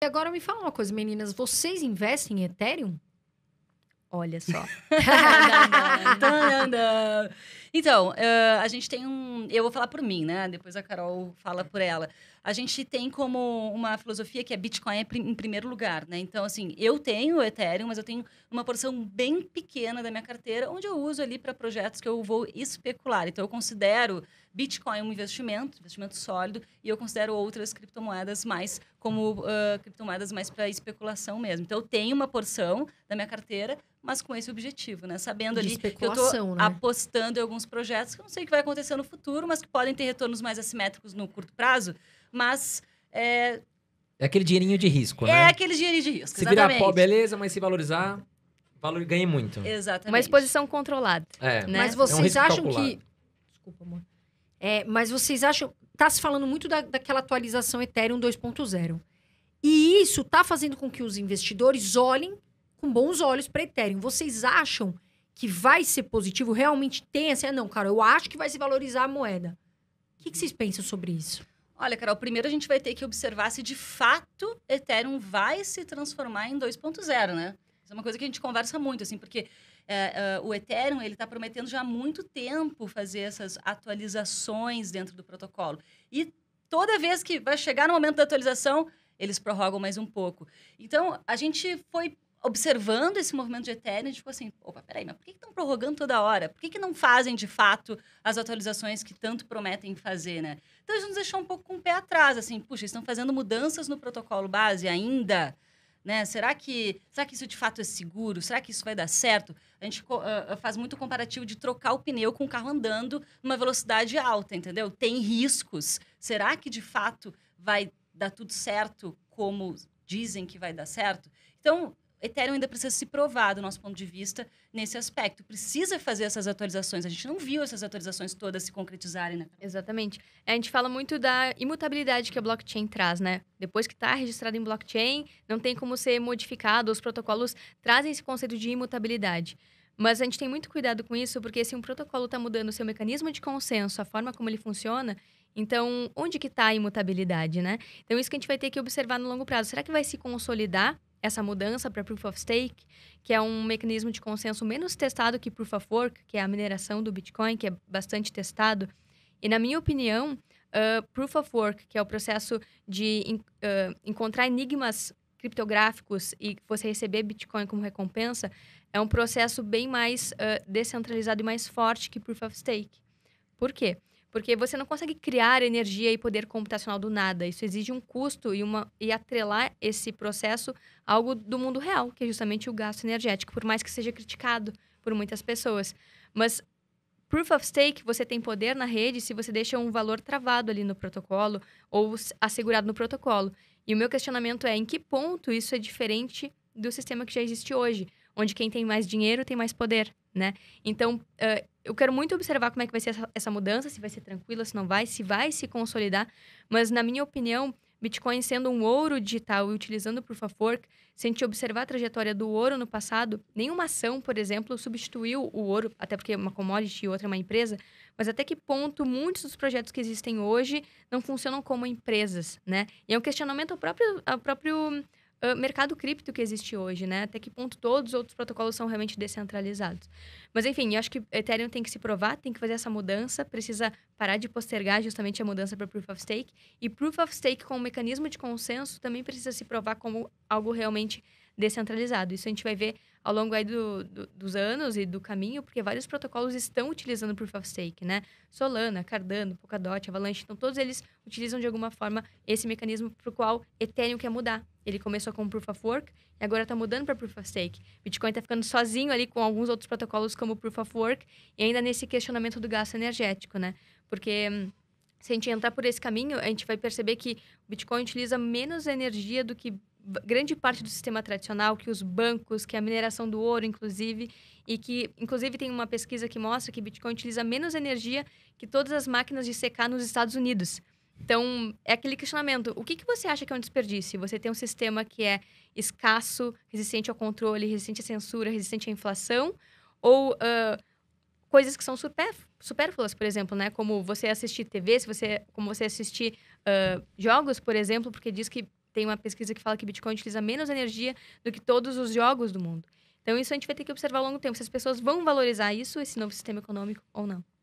E agora me fala uma coisa, meninas, vocês investem em Ethereum? Olha só. Então, uh, a gente tem um. Eu vou falar por mim, né? Depois a Carol fala por ela. A gente tem como uma filosofia que é Bitcoin é em primeiro lugar, né? Então, assim, eu tenho o Ethereum, mas eu tenho uma porção bem pequena da minha carteira, onde eu uso ali para projetos que eu vou especular. Então, eu considero Bitcoin um investimento, investimento sólido, e eu considero outras criptomoedas mais como uh, criptomoedas mais para especulação mesmo. Então, eu tenho uma porção da minha carteira, mas com esse objetivo, né? Sabendo De ali que eu estou né? apostando em algum alguns projetos que eu não sei o que vai acontecer no futuro, mas que podem ter retornos mais assimétricos no curto prazo, mas é, é aquele dinheirinho de risco, é né? É aquele dinheirinho de risco. Se exatamente. virar pó, beleza, mas se valorizar, valor ganhe muito. Exatamente. Uma exposição controlada. É, né? Mas vocês é um acham calculado. que. Desculpa, amor. É, mas vocês acham. Tá se falando muito da, daquela atualização Ethereum 2.0. E isso tá fazendo com que os investidores olhem com bons olhos para Ethereum. Vocês acham que vai ser positivo realmente tem essa. Não, cara, eu acho que vai se valorizar a moeda. O que, que vocês pensam sobre isso? Olha, Carol, primeiro a gente vai ter que observar se de fato Ethereum vai se transformar em 2.0, né? Isso é uma coisa que a gente conversa muito, assim, porque é, é, o Ethereum ele está prometendo já há muito tempo fazer essas atualizações dentro do protocolo. E toda vez que vai chegar no momento da atualização, eles prorrogam mais um pouco. Então, a gente foi observando esse movimento de Ethereum, a gente ficou assim, opa, peraí, mas por que estão prorrogando toda hora? Por que, que não fazem, de fato, as atualizações que tanto prometem fazer, né? Então, isso nos deixou um pouco com o pé atrás, assim, puxa, estão fazendo mudanças no protocolo base ainda, né? Será que, será que isso, de fato, é seguro? Será que isso vai dar certo? A gente uh, faz muito comparativo de trocar o pneu com o carro andando numa velocidade alta, entendeu? Tem riscos. Será que, de fato, vai dar tudo certo como dizem que vai dar certo? Então, Ethereum ainda precisa se provar, do nosso ponto de vista, nesse aspecto. Precisa fazer essas atualizações. A gente não viu essas atualizações todas se concretizarem, né? Exatamente. A gente fala muito da imutabilidade que a blockchain traz, né? Depois que está registrado em blockchain, não tem como ser modificado. Os protocolos trazem esse conceito de imutabilidade. Mas a gente tem muito cuidado com isso, porque se um protocolo está mudando o seu mecanismo de consenso, a forma como ele funciona, então onde que está a imutabilidade, né? Então isso que a gente vai ter que observar no longo prazo. Será que vai se consolidar essa mudança para Proof of Stake, que é um mecanismo de consenso menos testado que Proof of Work, que é a mineração do Bitcoin, que é bastante testado. E, na minha opinião, uh, Proof of Work, que é o processo de uh, encontrar enigmas criptográficos e você receber Bitcoin como recompensa, é um processo bem mais uh, descentralizado e mais forte que Proof of Stake. Por quê? Porque você não consegue criar energia e poder computacional do nada. Isso exige um custo e, uma, e atrelar esse processo a algo do mundo real, que é justamente o gasto energético, por mais que seja criticado por muitas pessoas. Mas proof of stake, você tem poder na rede se você deixa um valor travado ali no protocolo ou assegurado no protocolo. E o meu questionamento é em que ponto isso é diferente do sistema que já existe hoje? onde quem tem mais dinheiro tem mais poder, né? Então, uh, eu quero muito observar como é que vai ser essa, essa, mudança, se vai ser tranquila, se não vai, se vai se consolidar. Mas, na minha opinião, Bitcoin sendo um ouro digital e utilizando o Proof of Work, se a gente observar a trajetória do ouro no passado, nenhuma ação, por exemplo, substituiu o ouro, até porque é uma commodity e outra é uma empresa, mas até que ponto muitos dos projetos que existem hoje não funcionam como empresas, né? E é um questionamento ao próprio, ao próprio ah, mercado cripto que existe hoje, né? Até que ponto todos os outros protocolos são realmente descentralizados. Mas, enfim, acho que Ethereum tem que se provar, tem que fazer essa mudança, precisa parar de postergar justamente a mudança para Proof of Stake. E Proof of Stake, com o mecanismo de consenso, também precisa se provar como algo realmente descentralizado. Isso a gente vai ver ao longo aí do, do, dos anos e do caminho, porque vários protocolos estão utilizando o Proof of Stake, né? Solana, Cardano, Polkadot, Avalanche, então todos eles utilizam de alguma forma esse mecanismo para o qual Ethereum quer mudar. Ele começou com Proof of Work e agora está mudando para Proof of Stake. Bitcoin está ficando sozinho ali com alguns outros protocolos como Proof of Work e ainda nesse questionamento do gasto energético, né? Porque hum, se a gente entrar por esse caminho, a gente vai perceber que o Bitcoin utiliza menos energia do que grande parte do sistema tradicional, que os bancos, que a mineração do ouro, inclusive, e que, inclusive, tem uma pesquisa que mostra que Bitcoin utiliza menos energia que todas as máquinas de secar nos Estados Unidos. Então, é aquele questionamento: o que, que você acha que é um desperdício? Você tem um sistema que é escasso, resistente ao controle, resistente à censura, resistente à inflação, ou uh, coisas que são supérfluas, por exemplo, né? Como você assistir TV, se você, como você assistir uh, jogos, por exemplo, porque diz que tem uma pesquisa que fala que Bitcoin utiliza menos energia do que todos os jogos do mundo. Então, isso a gente vai ter que observar ao longo do tempo, se as pessoas vão valorizar isso, esse novo sistema econômico ou não.